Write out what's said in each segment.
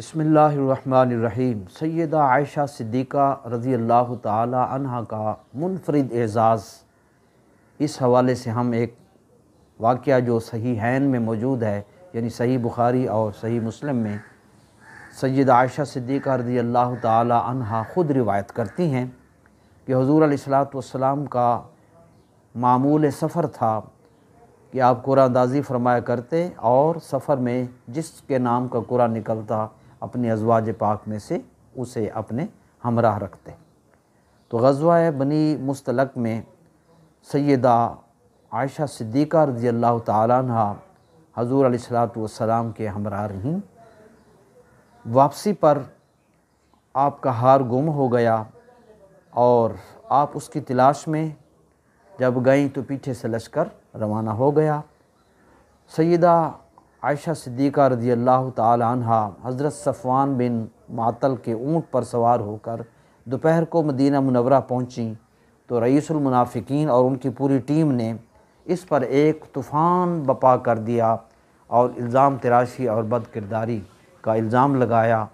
बसमीम सैदा आयशा सिद्दीक़ा रज़ी अल्लाह तहा का मुनफरद एज़ाज़ इस हवाले से हम एक वाक़ जो सही हैन में मौजूद है यानी सही बुखारी और सही मुस्लिम में सैद आयशा सिद्दीक़ा रज़ी अल्लाह तहा ख़ुद रिवायत करती हैं कि हजूर सलाम का मामूल सफ़र था कि आप कुरानदाजी फरमाया करते और सफ़र में जिसके नाम का कुरा निकलता अपने अजवाज पाक में से उसे अपने हमराह रखते तो गजवा बनी मुस्तलक में सैदा आयशा सिद्दीक़ा रजी अल्लाह तहा हजूर सलाम के हमरा रहीं वापसी पर आपका हार गुम हो गया और आप उसकी तलाश में जब गई तो पीछे से लश्कर रवाना हो गया सैदा आयशा सिद्दीक़ा रज़ी अल्लाह तहा हज़रत सफ़वान बिन मातल के ऊँट पर सवार होकर दोपहर को मदीना मुनवरा पहुँची तो रईसमनाफ़िकीन और उनकी पूरी टीम ने इस पर एक तूफ़ान बपा कर दिया और इल्ज़ाम तराशी और बद किरदारी का इल्ज़ाम लगाया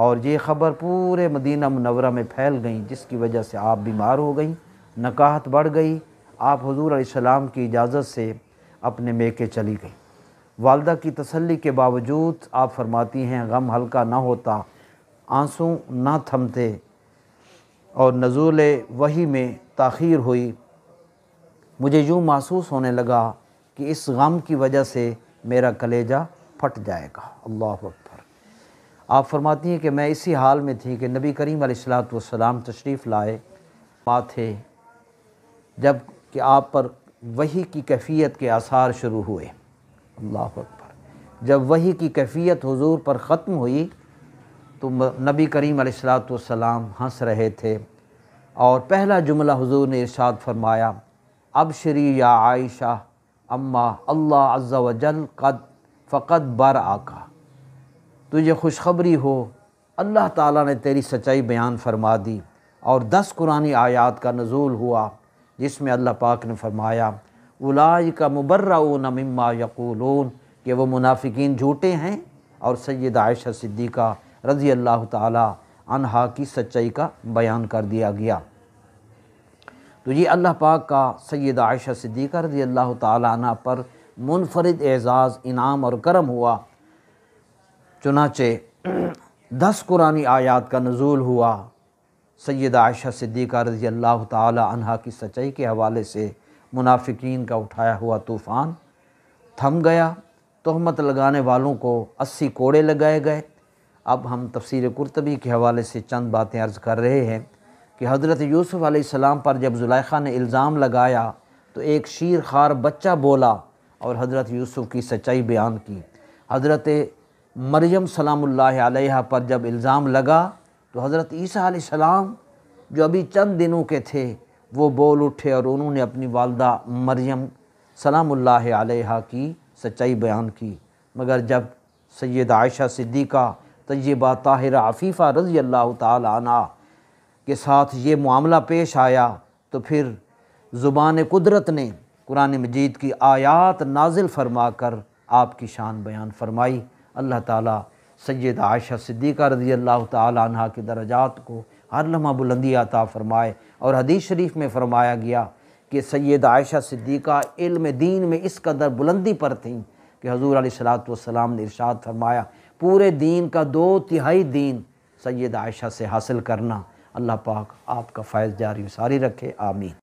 और ये ख़बर पूरे मदीना मुनवरा में फैल गई जिसकी वजह से आप बीमार हो गई नकाहत बढ़ गई आप हजूर आसमाम की इजाज़त से अपने मेके चली गई वालदा की तसल्ली के बावजूद आप फरमाती हैं गम हल्का ना होता आंसू ना थमते और नजूल वही में तखीर हुई मुझे यूँ महसूस होने लगा कि इस गम की वजह से मेरा कलेजा फट जाएगा अल्लाह अकबर आप फरमाती हैं कि मैं इसी हाल में थी कि नबी करीम सलाम तशरीफ़ लाए माथे जब कि आप पर वही की कैफियत के आसार शुरू हुए अल्लाह अकबर जब वही की कैफियत हुजूर पर ख़त्म हुई तो नबी करीम सलाम हंस रहे थे और पहला जुमला हुजूर ने इरशाद फरमाया अब श्री या आयशा अम्मा अल्लाह अज्जा वजल कद फ़कत बर आका तुझे खुशखबरी हो अल्लाह ताला ने तेरी सच्चाई बयान फरमा दी और दस कुरानी आयात का नज़ूल हुआ जिसमें अल्लाह पाक ने फरमाया उलाय का मुबर्र मम्मा यकूलून के वो मुनाफिकीन झूठे हैं और सैद आयशा सिद्दीक़ा रज़ी अल्लाह तहा की सच्चाई का बयान कर दिया गया तो ये अल्लाह पाक का सैद आयशा सिद्दीक़ा रज़ी अल्लाह तहा पर मुनफरद एज़ाज़ इनाम और करम हुआ चुनाचे दस कुरानी आयात का नज़ूल हुआ सैद आयशा सिद्दीक़ा रज़ी अल्लाह तहा की सच्चाई के हवाले से मुनाफिकीन का उठाया हुआ तूफ़ान थम गया तहमत लगाने वालों को अस्सी कोड़े लगाए गए अब हम तफसीर कुरतबी के हवाले से चंद बातें अर्ज़ कर रहे हैं कि हज़रत यूसुफ़ आसमाम पर जब जुलैखा ने इल्ज़ाम लगाया तो एक शीर खार बच्चा बोला और हज़रत यूसुफ़ की सच्चाई बयान की हज़रत मरियम सलाम आलिहा पर जब इल्ज़ाम लगा तो हज़रत ईसा सलाम जो अभी चंद दिनों के थे वो बोल उठे और उन्होंने अपनी वालदा मरियम सलामुल्ला आलहा की सच्चाई बयान की मगर जब सैद आयशा सिद्दीक़ा तय्यबा ताहिर आफ़ीफ़ा रज़ी अल्लाह ताला के साथ ये मामला पेश आया तो फिर ज़ुबान कुदरत ने कुरान मजीद की आयात नाजिल फरमा कर आपकी शान बयान फरमाई अल्लाह ताला सैद आयशा सिद्दीक़ा रज़ी अल्लाह ताला के दर्जात को हर लम्हा बुलंदी आता फ़रमाए और हदीस शरीफ में फ़रमाया गया कि सैद आयशा सिद्दीक़ा इल्म दीन में इस कदर बुलंदी पर थीं कि हजूर सलाम ने इरशाद फरमाया पूरे दीन का दो तिहाई दीन सैद आयशा से हासिल करना अल्लाह पाक आपका फ़ैज़ जारी सारी रखे आमीन